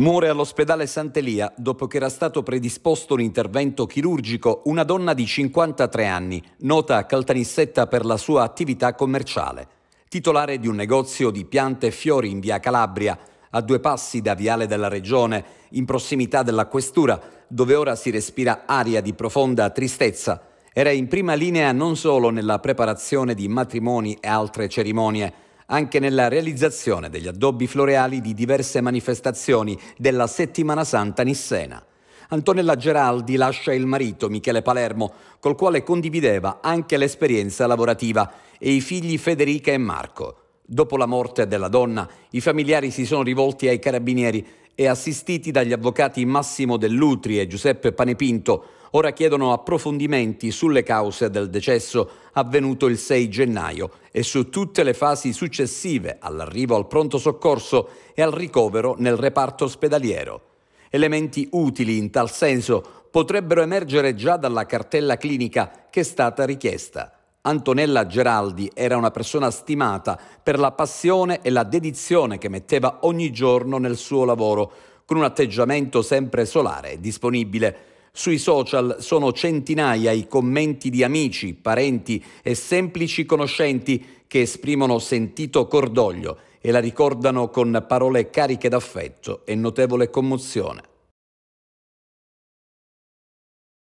Muore all'ospedale Sant'Elia dopo che era stato predisposto un intervento chirurgico una donna di 53 anni, nota a Caltanissetta per la sua attività commerciale. Titolare di un negozio di piante e fiori in via Calabria, a due passi da Viale della Regione, in prossimità della Questura, dove ora si respira aria di profonda tristezza, era in prima linea non solo nella preparazione di matrimoni e altre cerimonie, anche nella realizzazione degli addobbi floreali di diverse manifestazioni della Settimana Santa Nissena. Antonella Geraldi lascia il marito Michele Palermo, col quale condivideva anche l'esperienza lavorativa, e i figli Federica e Marco. Dopo la morte della donna, i familiari si sono rivolti ai carabinieri e assistiti dagli avvocati Massimo Dell'Utri e Giuseppe Panepinto, ora chiedono approfondimenti sulle cause del decesso avvenuto il 6 gennaio e su tutte le fasi successive all'arrivo al pronto soccorso e al ricovero nel reparto ospedaliero. Elementi utili in tal senso potrebbero emergere già dalla cartella clinica che è stata richiesta. Antonella Geraldi era una persona stimata per la passione e la dedizione che metteva ogni giorno nel suo lavoro, con un atteggiamento sempre solare e disponibile. Sui social sono centinaia i commenti di amici, parenti e semplici conoscenti che esprimono sentito cordoglio e la ricordano con parole cariche d'affetto e notevole commozione.